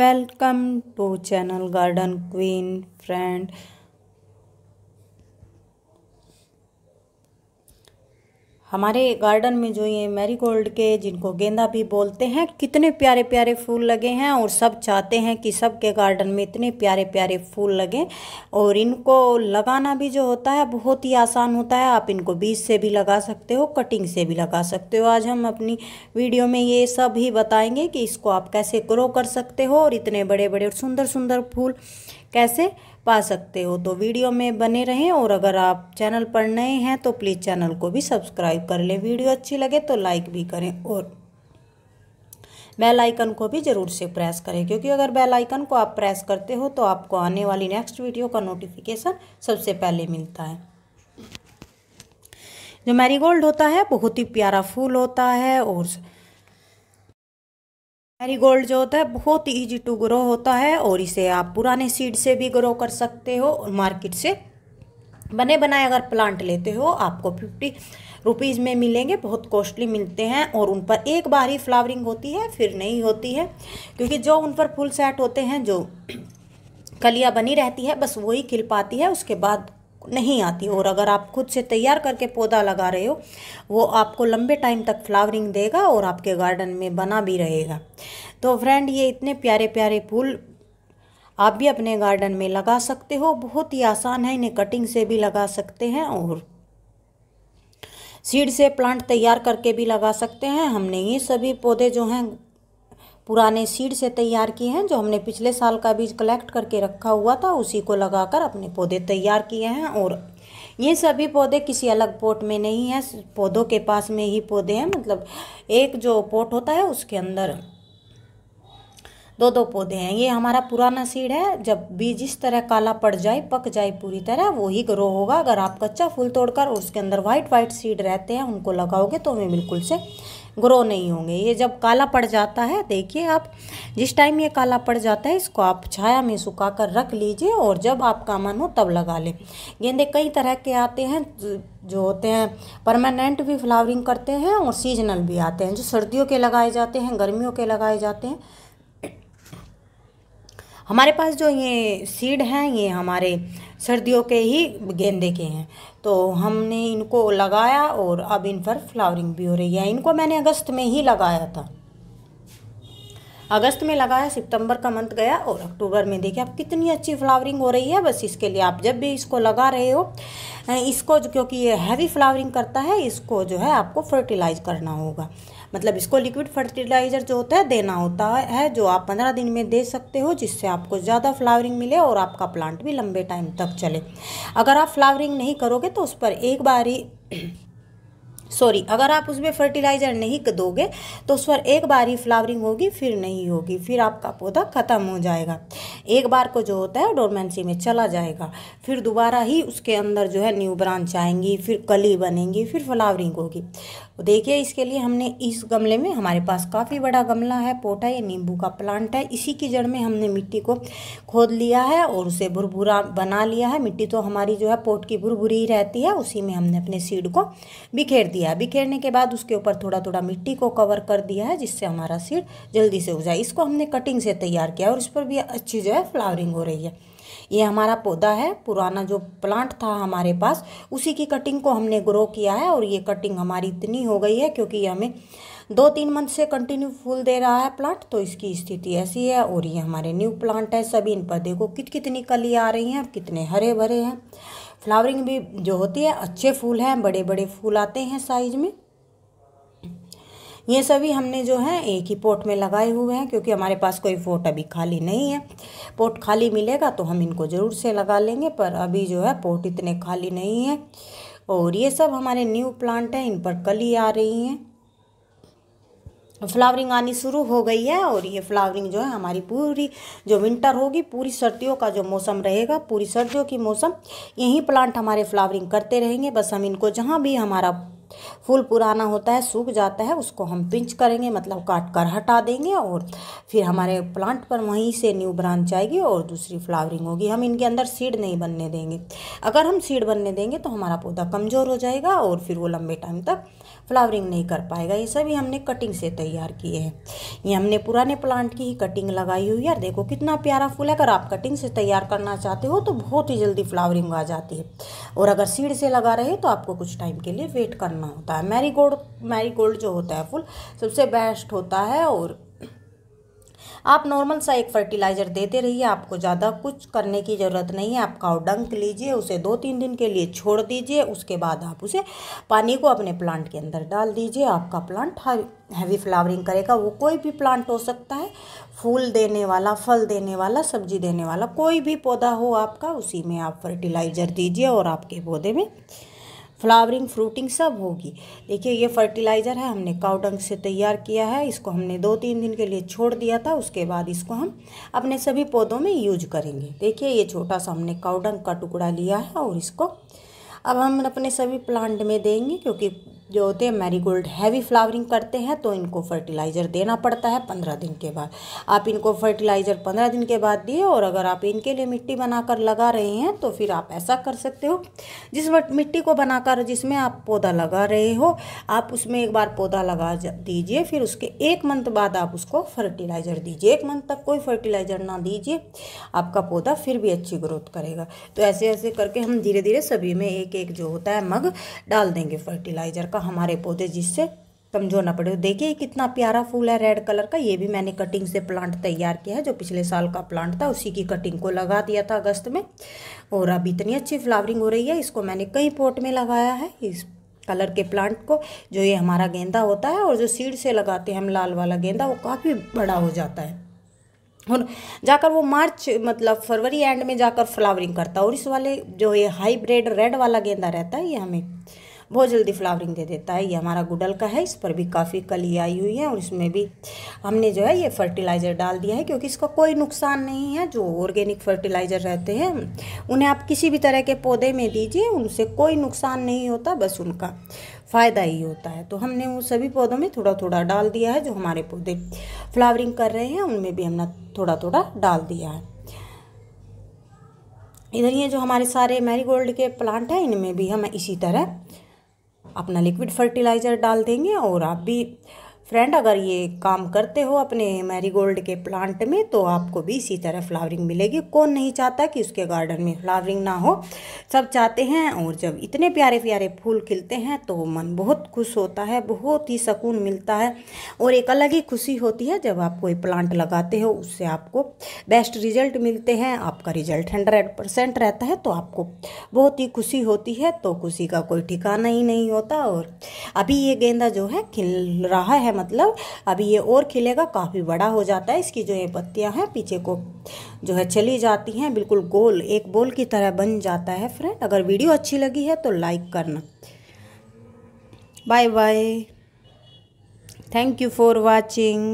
welcome to channel garden queen friend हमारे garden में जो ये मैरीगोल्ड गोल्ड के जिनको गेंदा भी बोलते हैं कितने प्यारे प्यारे फूल लगे हैं और सब चाहते हैं कि सबके गार्डन में इतने प्यारे प्यारे फूल लगें और इनको लगाना भी जो होता है बहुत ही आसान होता है आप इनको बीज से भी लगा सकते हो कटिंग से भी लगा सकते हो आज हम अपनी वीडियो में ये सब ही बताएंगे कि इसको आप कैसे ग्रो कर सकते हो और इतने बड़े बड़े और सुंदर सुंदर फूल कैसे पा सकते हो तो वीडियो में बने रहें और अगर आप चैनल पर नए हैं तो प्लीज़ चैनल को भी सब्सक्राइब कर लें वीडियो अच्छी लगे तो लाइक भी करें और बेल आइकन को भी ज़रूर से प्रेस करें क्योंकि अगर बेल आइकन को आप प्रेस करते हो तो आपको आने वाली नेक्स्ट वीडियो का नोटिफिकेशन सबसे पहले मिलता है जो मैरीगोल्ड होता है बहुत ही प्यारा फूल होता है और गोल्ड जो होता है बहुत ईजी टू ग्रो होता है और इसे आप पुराने सीड से भी ग्रो कर सकते हो और मार्केट से बने बनाए अगर प्लांट लेते हो आपको फिफ्टी रुपीज़ में मिलेंगे बहुत कॉस्टली मिलते हैं और उन पर एक बार ही फ्लावरिंग होती है फिर नहीं होती है क्योंकि जो उन पर फुल सेट होते हैं जो कलिया बनी रहती है बस वही खिल पाती है उसके बाद नहीं आती और अगर आप खुद से तैयार करके पौधा लगा रहे हो वो आपको लंबे टाइम तक फ्लावरिंग देगा और आपके गार्डन में बना भी रहेगा तो फ्रेंड ये इतने प्यारे प्यारे फूल आप भी अपने गार्डन में लगा सकते हो बहुत ही आसान है इन्हें कटिंग से भी लगा सकते हैं और सीड से प्लांट तैयार करके भी लगा सकते हैं हमने ये सभी पौधे जो हैं पुराने सीड से तैयार किए हैं जो हमने पिछले साल का बीज कलेक्ट करके रखा हुआ था उसी को लगाकर अपने पौधे तैयार किए हैं और ये सभी पौधे किसी अलग पोट में नहीं है पौधों के पास में ही पौधे हैं मतलब एक जो पोट होता है उसके अंदर दो दो पौधे हैं ये हमारा पुराना सीड है जब बीज इस तरह काला पड़ जाए पक जाए पूरी तरह वही ग्रो होगा अगर आप कच्चा फूल तोड़कर और उसके अंदर वाइट वाइट सीड रहते हैं उनको लगाओगे तो वे बिल्कुल से ग्रो नहीं होंगे ये जब काला पड़ जाता है देखिए आप जिस टाइम ये काला पड़ जाता है इसको आप छाया में सुखा कर रख लीजिए और जब आपका मन हो तब लगा लें गेंदे कई तरह के आते हैं जो होते हैं परमानेंट भी फ्लावरिंग करते हैं और सीजनल भी आते हैं जो सर्दियों के लगाए जाते हैं गर्मियों के लगाए जाते हैं हमारे पास जो ये सीड हैं ये हमारे सर्दियों के ही गेंदे के हैं तो हमने इनको लगाया और अब इन पर फ्लावरिंग भी हो रही है इनको मैंने अगस्त में ही लगाया था अगस्त में लगाया सितंबर का मंथ गया और अक्टूबर में देखिए अब कितनी अच्छी फ्लावरिंग हो रही है बस इसके लिए आप जब भी इसको लगा रहे हो इसको क्योंकि ये हैवी फ्लावरिंग करता है इसको जो है आपको फर्टिलाइज करना होगा मतलब इसको लिक्विड फर्टिलाइज़र जो होता है देना होता है जो आप पंद्रह दिन में दे सकते हो जिससे आपको ज़्यादा फ्लावरिंग मिले और आपका प्लांट भी लंबे टाइम तक चले अगर आप फ्लावरिंग नहीं करोगे तो उस पर एक बारी सॉरी अगर आप उसमें फर्टिलाइज़र नहीं दोगे तो उस पर एक बार ही फ्लावरिंग होगी फिर नहीं होगी फिर आपका पौधा ख़त्म हो जाएगा एक बार को जो होता है डोरमेंसी में चला जाएगा फिर दोबारा ही उसके अंदर जो है न्यू ब्रांच आएंगी फिर कली बनेंगी फिर फ्लावरिंग होगी देखिए इसके लिए हमने इस गमले में हमारे पास काफ़ी बड़ा गमला है पोटा ये नींबू का प्लांट है इसी की जड़ में हमने मिट्टी को खोद लिया है और उसे भुरभुरा बना लिया है मिट्टी तो हमारी जो है पोट की भुरभुरी रहती है उसी में हमने अपने सीड को बिखेर दिया दिया है बिखेरने के बाद उसके ऊपर थोड़ा थोड़ा मिट्टी को कवर कर दिया है जिससे हमारा सीड जल्दी से उग जाए इसको हमने कटिंग से तैयार किया और इस पर भी अच्छी जो है फ्लावरिंग हो रही है ये हमारा पौधा है पुराना जो प्लांट था हमारे पास उसी की कटिंग को हमने ग्रो किया है और ये कटिंग हमारी इतनी हो गई है क्योंकि हमें दो तीन मंथ से कंटिन्यू फूल दे रहा है प्लांट तो इसकी स्थिति ऐसी है और ये हमारे न्यू प्लांट है सभी इन पर देखो कित कितनी कली आ रही हैं और कितने हरे भरे हैं फ्लावरिंग भी जो होती है अच्छे फूल हैं बड़े बड़े फूल आते हैं साइज में ये सभी हमने जो है एक ही पोट में लगाए हुए हैं क्योंकि हमारे पास कोई पोट अभी खाली नहीं है पोट खाली मिलेगा तो हम इनको ज़रूर से लगा लेंगे पर अभी जो है पोट इतने खाली नहीं है और ये सब हमारे न्यू प्लांट हैं इन पर कली आ रही हैं फ्लावरिंग आनी शुरू हो गई है और ये फ्लावरिंग जो है हमारी पूरी जो विंटर होगी पूरी सर्दियों का जो मौसम रहेगा पूरी सर्दियों की मौसम यही प्लांट हमारे फ्लावरिंग करते रहेंगे बस हम इनको जहाँ भी हमारा फूल पुराना होता है सूख जाता है उसको हम पिंच करेंगे मतलब काट कर हटा देंगे और फिर हमारे प्लांट पर वहीं से न्यू ब्रांच आएगी और दूसरी फ्लावरिंग होगी हम इनके अंदर सीड नहीं बनने देंगे अगर हम सीड बनने देंगे तो हमारा पौधा कमज़ोर हो जाएगा और फिर वो लंबे टाइम तक फ्लावरिंग नहीं कर पाएगा ये सभी हमने कटिंग से तैयार किए हैं ये हमने पुराने प्लांट की ही कटिंग लगाई हुई है और देखो कितना प्यारा फूल है अगर आप कटिंग से तैयार करना चाहते हो तो बहुत ही जल्दी फ्लावरिंग आ जाती है और अगर सीड से लगा रहे तो आपको कुछ टाइम के लिए वेट करना करना होता है मैरी गोल्ड मैरी गोल्ड जो होता है फुल सबसे बेस्ट होता है और आप नॉर्मल सा एक फर्टिलाइज़र देते रहिए आपको ज़्यादा कुछ करने की ज़रूरत नहीं है आप काउ डंक लीजिए उसे दो तीन दिन के लिए छोड़ दीजिए उसके बाद आप उसे पानी को अपने प्लांट के अंदर डाल दीजिए आपका प्लांट हैवी फ्लावरिंग करेगा वो कोई भी प्लांट हो सकता है फूल देने वाला फल देने वाला सब्जी देने वाला कोई भी पौधा हो आपका उसी में आप फर्टिलाइज़र दीजिए और आपके पौधे में फ्लावरिंग फ्रूटिंग सब होगी देखिए ये फर्टिलाइज़र है हमने काउडंग से तैयार किया है इसको हमने दो तीन दिन के लिए छोड़ दिया था उसके बाद इसको हम अपने सभी पौधों में यूज करेंगे देखिए ये छोटा सा हमने काउडंग का टुकड़ा लिया है और इसको अब हम अपने सभी प्लांट में देंगे क्योंकि जो होते हैं मैरीगोल्ड हैवी फ्लावरिंग करते हैं तो इनको फर्टिलाइज़र देना पड़ता है पंद्रह दिन के बाद आप इनको फर्टिलाइज़र पंद्रह दिन के बाद दिए और अगर आप इनके लिए मिट्टी बनाकर लगा रहे हैं तो फिर आप ऐसा कर सकते हो जिस मिट्टी को बनाकर जिसमें आप पौधा लगा रहे हो आप उसमें एक बार पौधा लगा दीजिए फिर उसके एक मंथ बाद आप उसको फर्टिलाइज़र दीजिए एक मंथ तक कोई फर्टिलाइज़र ना दीजिए आपका पौधा फिर भी अच्छी ग्रोथ करेगा तो ऐसे ऐसे करके हम धीरे धीरे सभी में एक एक जो होता है मग डाल देंगे फर्टिलाइज़र का आपका हमारे पौधे जिससे कमजोर ना पड़े देखिए कितना प्यारा फूल है रेड कलर का ये भी मैंने कटिंग से प्लांट तैयार किया है जो पिछले साल का प्लांट था उसी की कटिंग को लगा दिया था अगस्त में और अब इतनी अच्छी फ्लावरिंग हो रही है इसको मैंने कई पोट में लगाया है इस कलर के प्लांट को जो ये हमारा गेंदा होता है और जो सीड से लगाते हैं हम लाल वाला गेंदा वो काफ़ी बड़ा हो जाता है और जाकर वो मार्च मतलब फरवरी एंड में जाकर फ्लावरिंग करता है और इस वाले जो ये हाईब्रिड रेड वाला गेंदा रहता है ये हमें बहुत जल्दी फ्लावरिंग दे देता है ये हमारा गुडल का है इस पर भी काफ़ी कली आई हुई है और इसमें भी हमने जो है ये फर्टिलाइज़र डाल दिया है क्योंकि इसका कोई नुकसान नहीं है जो ऑर्गेनिक फर्टिलाइज़र रहते हैं उन्हें आप किसी भी तरह के पौधे में दीजिए उनसे कोई नुकसान नहीं होता बस उनका फ़ायदा ही होता है तो हमने वो सभी पौधों में थोड़ा थोड़ा डाल दिया है जो हमारे पौधे फ्लावरिंग कर रहे हैं उनमें भी हमने थोड़ा थोड़ा डाल दिया है इधर ये जो हमारे सारे मैरीगोल्ड के प्लांट हैं इनमें भी हम इसी तरह अपना लिक्विड फर्टिलाइज़र डाल देंगे और आप भी फ्रेंड अगर ये काम करते हो अपने मैरीगोल्ड के प्लांट में तो आपको भी इसी तरह फ्लावरिंग मिलेगी कौन नहीं चाहता कि उसके गार्डन में फ्लावरिंग ना हो सब चाहते हैं और जब इतने प्यारे प्यारे फूल खिलते हैं तो मन बहुत खुश होता है बहुत ही सुकून मिलता है और एक अलग ही खुशी होती है जब आप कोई प्लांट लगाते हो उससे आपको बेस्ट रिजल्ट मिलते हैं आपका रिजल्ट हंड्रेड परसेंट रहता है तो आपको बहुत ही खुशी होती है तो खुशी का कोई ठिकाना ही नहीं होता और अभी ये गेंदा जो है खिल रहा है मतलब अभी ये और खिलेगा काफ़ी बड़ा हो जाता है इसकी जो ये पत्तियाँ हैं पीछे को जो है चली जाती हैं बिल्कुल गोल एक बोल की तरह बन जाता है फ्रेंड अगर वीडियो अच्छी लगी है तो लाइक करना bye bye thank you for watching